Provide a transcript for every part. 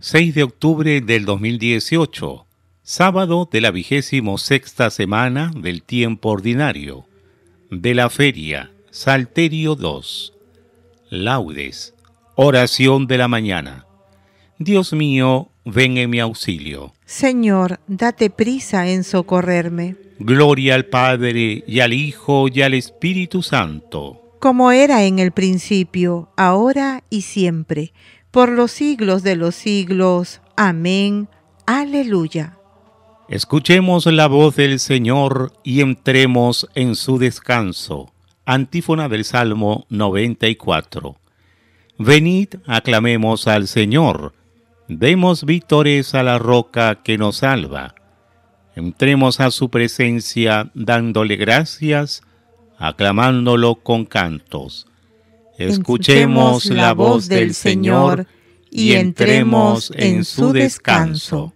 6 de octubre del 2018, sábado de la vigésimo sexta semana del tiempo ordinario, de la feria Salterio 2. Laudes, oración de la mañana. Dios mío, ven en mi auxilio. Señor, date prisa en socorrerme. Gloria al Padre y al Hijo y al Espíritu Santo. Como era en el principio, ahora y siempre por los siglos de los siglos. Amén. Aleluya. Escuchemos la voz del Señor y entremos en su descanso. Antífona del Salmo 94. Venid, aclamemos al Señor. Demos vítores a la roca que nos salva. Entremos a su presencia dándole gracias, aclamándolo con cantos. Escuchemos la voz del Señor y entremos en su descanso.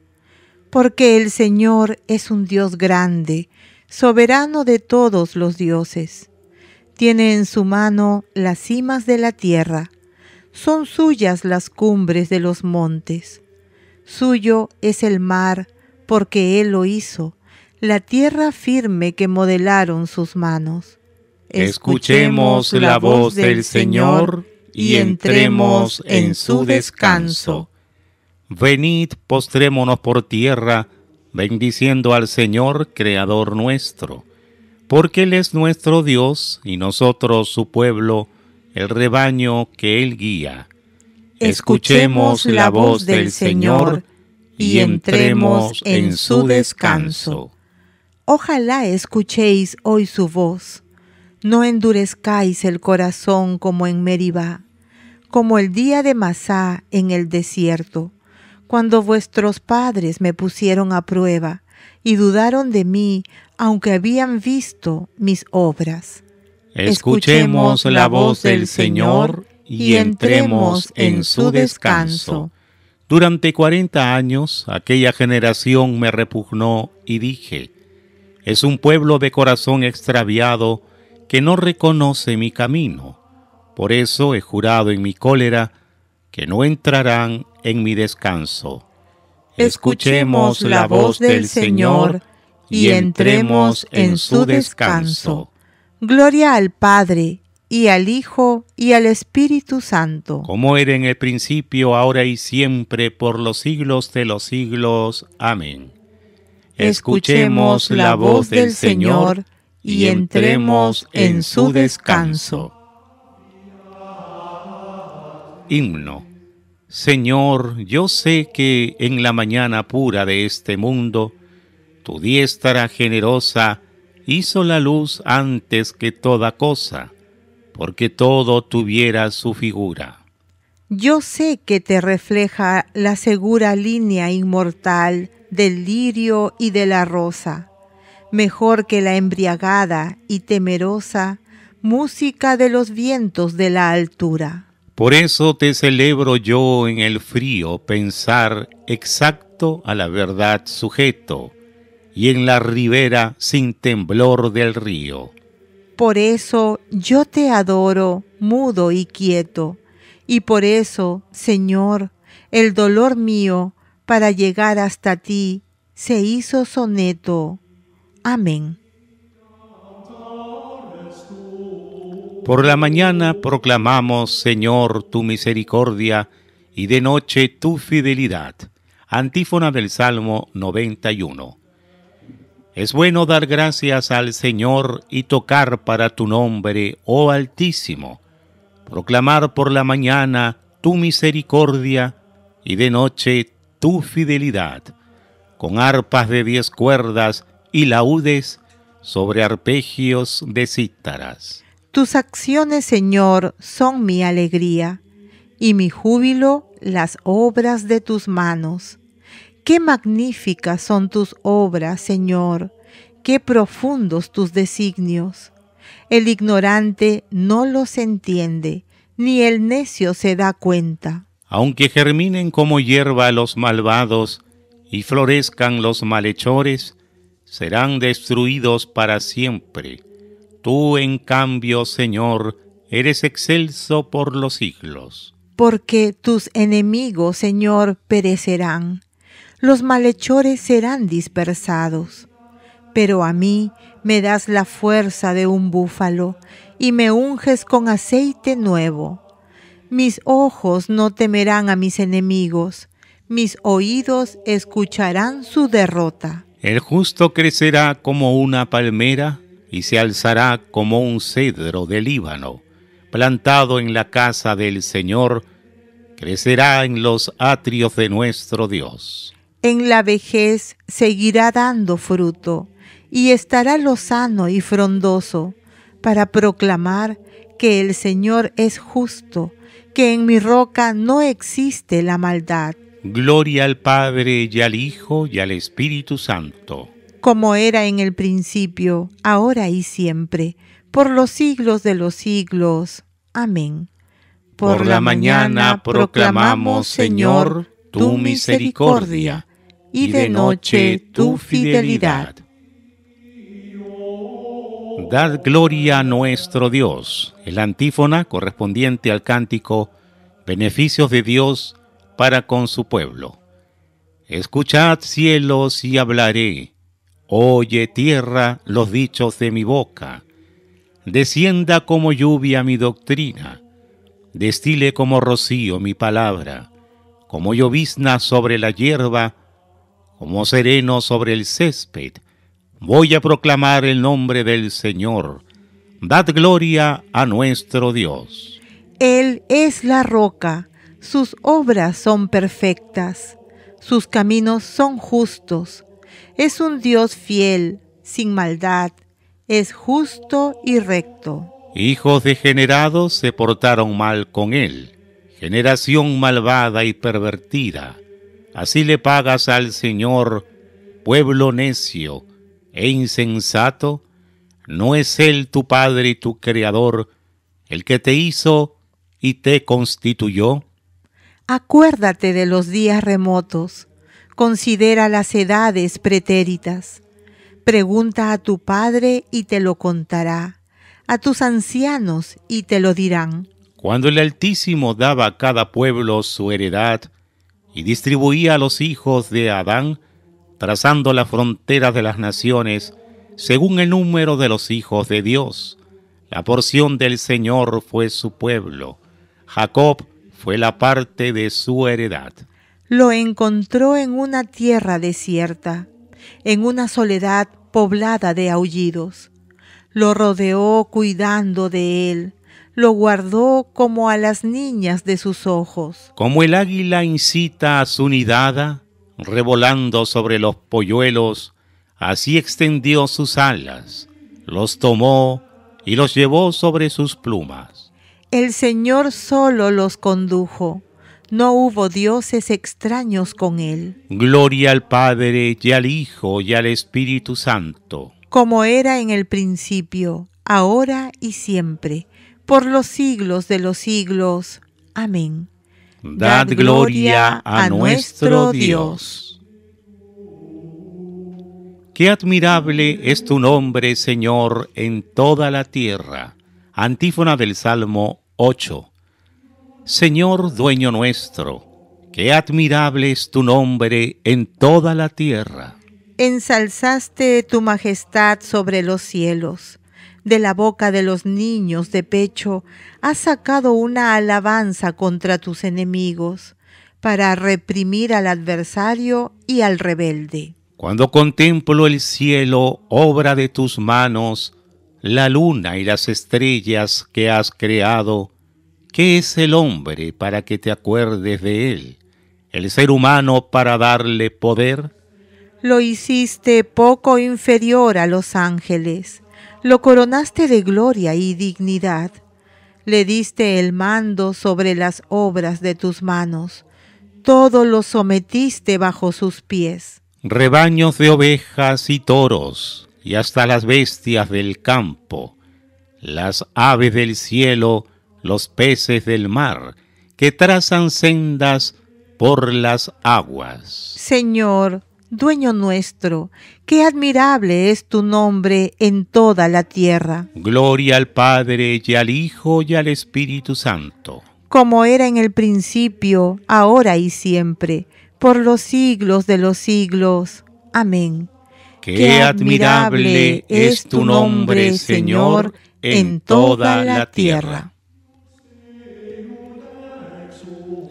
Porque el Señor es un Dios grande, soberano de todos los dioses. Tiene en su mano las cimas de la tierra, son suyas las cumbres de los montes. Suyo es el mar, porque Él lo hizo, la tierra firme que modelaron sus manos. Escuchemos la voz del Señor y entremos en su descanso. Venid, postrémonos por tierra, bendiciendo al Señor, Creador nuestro, porque Él es nuestro Dios y nosotros su pueblo, el rebaño que Él guía. Escuchemos la voz del Señor y entremos en su descanso. Ojalá escuchéis hoy su voz no endurezcáis el corazón como en Meribá, como el día de Masá en el desierto, cuando vuestros padres me pusieron a prueba y dudaron de mí, aunque habían visto mis obras. Escuchemos la voz del Señor y entremos en su descanso. Durante cuarenta años aquella generación me repugnó y dije, es un pueblo de corazón extraviado, que no reconoce mi camino. Por eso he jurado en mi cólera que no entrarán en mi descanso. Escuchemos la voz del Señor y entremos en su descanso. Gloria al Padre y al Hijo y al Espíritu Santo. Como era en el principio, ahora y siempre, por los siglos de los siglos. Amén. Escuchemos la voz del Señor y entremos en su descanso. Himno. Señor, yo sé que en la mañana pura de este mundo, tu diestra generosa hizo la luz antes que toda cosa, porque todo tuviera su figura. Yo sé que te refleja la segura línea inmortal del lirio y de la rosa mejor que la embriagada y temerosa música de los vientos de la altura. Por eso te celebro yo en el frío pensar exacto a la verdad sujeto y en la ribera sin temblor del río. Por eso yo te adoro mudo y quieto, y por eso, Señor, el dolor mío para llegar hasta ti se hizo soneto. Amén. Por la mañana proclamamos, Señor, tu misericordia, y de noche tu fidelidad. Antífona del Salmo 91. Es bueno dar gracias al Señor y tocar para tu nombre, oh Altísimo, proclamar por la mañana tu misericordia y de noche tu fidelidad, con arpas de diez cuerdas y laudes sobre arpegios de cítaras. Tus acciones, Señor, son mi alegría y mi júbilo las obras de tus manos. Qué magníficas son tus obras, Señor, qué profundos tus designios. El ignorante no los entiende, ni el necio se da cuenta. Aunque germinen como hierba los malvados y florezcan los malhechores, serán destruidos para siempre. Tú, en cambio, Señor, eres excelso por los siglos. Porque tus enemigos, Señor, perecerán. Los malhechores serán dispersados. Pero a mí me das la fuerza de un búfalo y me unges con aceite nuevo. Mis ojos no temerán a mis enemigos, mis oídos escucharán su derrota. El justo crecerá como una palmera y se alzará como un cedro del Líbano, plantado en la casa del Señor, crecerá en los atrios de nuestro Dios. En la vejez seguirá dando fruto y estará lozano y frondoso para proclamar que el Señor es justo, que en mi roca no existe la maldad. Gloria al Padre y al Hijo y al Espíritu Santo. Como era en el principio, ahora y siempre, por los siglos de los siglos. Amén. Por, la, mañana, mañana proclamamos, Señor, tu misericordia, y de noche tu fidelidad. Dad gloria a nuestro Dios. El antífona correspondiente al cántico Beneficios de Dios para con su pueblo. Escuchad cielos y hablaré, oye tierra los dichos de mi boca, descienda como lluvia mi doctrina, destile como rocío mi palabra, como llovizna sobre la hierba, como sereno sobre el césped, voy a proclamar el nombre del Señor. Dad gloria a nuestro Dios. Él es la roca sus obras son perfectas, sus caminos son justos. Es un Dios fiel, sin maldad, es justo y recto. Hijos degenerados se portaron mal con él, generación malvada y pervertida. Así le pagas al Señor, pueblo necio e insensato. ¿No es Él tu Padre y tu Creador, el que te hizo y te constituyó? Acuérdate de los días remotos, considera las edades pretéritas. Pregunta a tu padre y te lo contará, a tus ancianos y te lo dirán. Cuando el Altísimo daba a cada pueblo su heredad y distribuía a los hijos de Adán, trazando la frontera de las naciones, según el número de los hijos de Dios. La porción del Señor fue su pueblo. Jacob fue la parte de su heredad. Lo encontró en una tierra desierta, en una soledad poblada de aullidos. Lo rodeó cuidando de él, lo guardó como a las niñas de sus ojos. Como el águila incita a su nidada, revolando sobre los polluelos, así extendió sus alas, los tomó y los llevó sobre sus plumas. El Señor solo los condujo. No hubo dioses extraños con él. Gloria al Padre y al Hijo y al Espíritu Santo. Como era en el principio, ahora y siempre, por los siglos de los siglos. Amén. Dad, gloria a, a nuestro Dios. Qué admirable es tu nombre, Señor, en toda la tierra. Antífona del Salmo 8. Señor dueño nuestro, qué admirable es tu nombre en toda la tierra. Ensalzaste tu majestad sobre los cielos. De la boca de los niños de pecho has sacado una alabanza contra tus enemigos para reprimir al adversario y al rebelde. Cuando contemplo el cielo, obra de tus manos, la luna y las estrellas que has creado, ¿qué es el hombre para que te acuerdes de él? ¿El ser humano para darle poder? Lo hiciste poco inferior a los ángeles, lo coronaste de gloria y dignidad, le diste el mando sobre las obras de tus manos, todo lo sometiste bajo sus pies. Rebaños de ovejas y toros, y hasta las bestias del campo, las aves del cielo, los peces del mar, que trazan sendas por las aguas. Señor, dueño nuestro, qué admirable es tu nombre en toda la tierra. Gloria al Padre y al Hijo y al Espíritu Santo. Como era en el principio, ahora y siempre, por los siglos de los siglos. Amén. Qué admirable es tu nombre, Señor, en toda la tierra.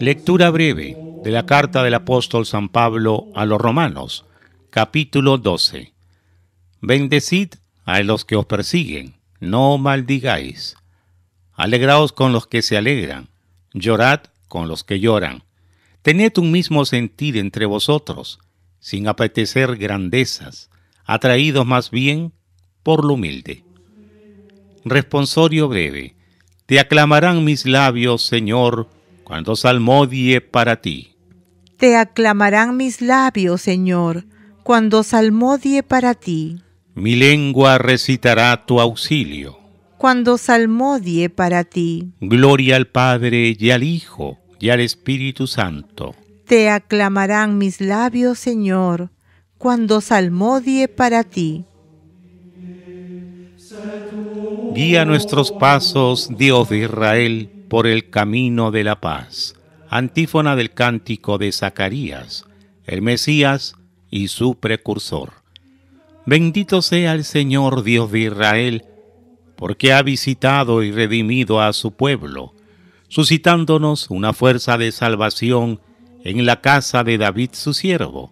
Lectura breve de la carta del apóstol San Pablo a los Romanos, capítulo 12. Bendecid a los que os persiguen, no maldigáis. Alegraos con los que se alegran, llorad con los que lloran. Tened un mismo sentir entre vosotros, sin apetecer grandezas atraídos más bien por lo humilde. Responsorio breve. Te aclamarán mis labios, Señor, cuando salmodie para ti. Te aclamarán mis labios, Señor, cuando salmodie para ti. Mi lengua recitará tu auxilio. Cuando salmodie para ti. Gloria al Padre y al Hijo y al Espíritu Santo. Te aclamarán mis labios, Señor, cuando salmodie para ti. Guía nuestros pasos, Dios de Israel, por el camino de la paz. Antífona del cántico de Zacarías, el Mesías y su precursor. Bendito sea el Señor Dios de Israel, porque ha visitado y redimido a su pueblo, suscitándonos una fuerza de salvación en la casa de David su siervo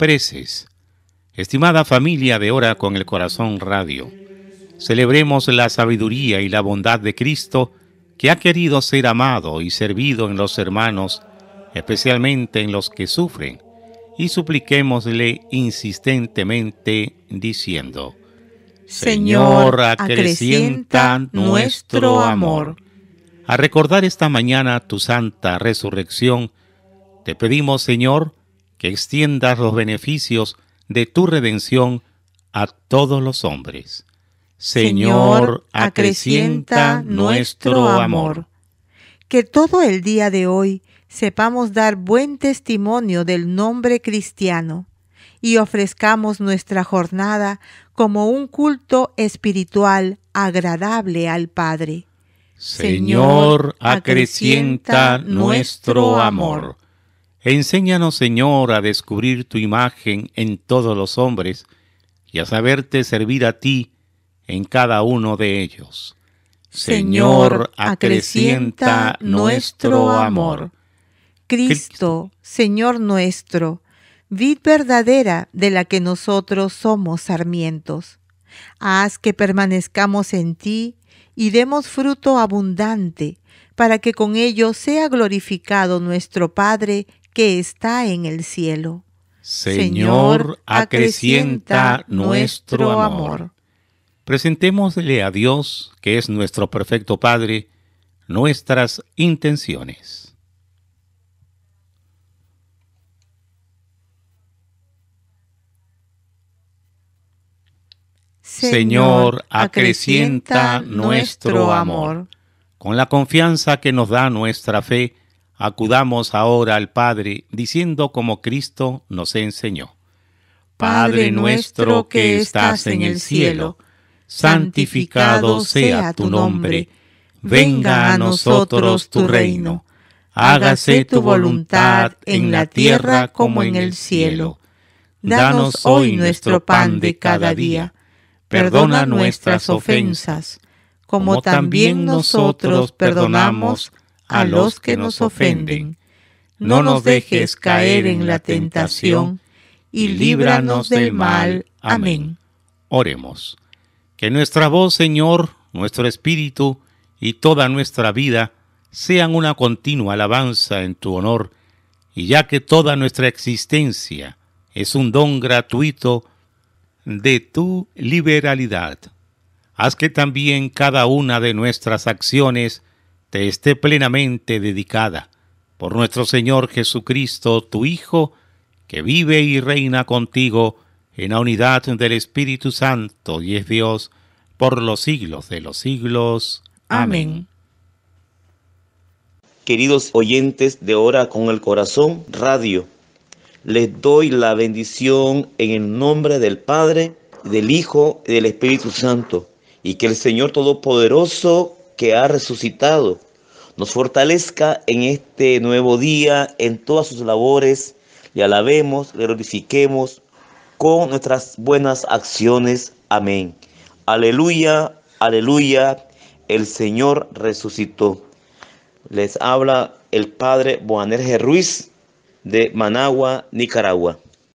Preces. Estimada familia de Hora con el Corazón Radio, celebremos la sabiduría y la bondad de Cristo que ha querido ser amado y servido en los hermanos, especialmente en los que sufren, y supliquémosle insistentemente diciendo, Señor, acrecienta nuestro amor. A recordar esta mañana tu santa resurrección, te pedimos, Señor, que extiendas los beneficios de tu redención a todos los hombres. Señor, acrecienta nuestro amor. Que todo el día de hoy sepamos dar buen testimonio del nombre cristiano y ofrezcamos nuestra jornada como un culto espiritual agradable al Padre. Señor, acrecienta nuestro amor. Enséñanos, Señor, a descubrir tu imagen en todos los hombres y a saberte servir a ti en cada uno de ellos. Señor, acrecienta nuestro amor. Cristo, Señor nuestro, vid verdadera de la que nosotros somos sarmientos. Haz que permanezcamos en ti y demos fruto abundante, para que con ello sea glorificado nuestro Padre que está en el cielo. Señor, acrecienta nuestro amor. Presentémosle a Dios, que es nuestro perfecto Padre, nuestras intenciones. Señor, acrecienta nuestro amor. Con la confianza que nos da nuestra fe, Acudamos ahora al Padre diciendo como Cristo nos enseñó. Padre nuestro que estás en el cielo, santificado sea tu nombre, venga a nosotros tu reino, hágase tu voluntad en la tierra como en el cielo. Danos hoy nuestro pan de cada día, perdona nuestras ofensas, como también nosotros perdonamos a los que nos ofenden. No nos dejes caer en la tentación, y líbranos del mal. Amén. Oremos. Que nuestra voz, Señor, nuestro espíritu y toda nuestra vida sean una continua alabanza en tu honor, y ya que toda nuestra existencia es un don gratuito de tu liberalidad, haz que también cada una de nuestras acciones te esté plenamente dedicada por nuestro Señor Jesucristo, tu Hijo, que vive y reina contigo en la unidad del Espíritu Santo y es Dios por los siglos de los siglos. Amén. Queridos oyentes de Hora con el Corazón Radio, les doy la bendición en el nombre del Padre, del Hijo y del Espíritu Santo, y que el Señor Todopoderoso que ha resucitado, nos fortalezca en este nuevo día, en todas sus labores, le alabemos, le glorifiquemos con nuestras buenas acciones. Amén. Aleluya, aleluya, el Señor resucitó. Les habla el Padre Boanerge Ruiz de Managua, Nicaragua.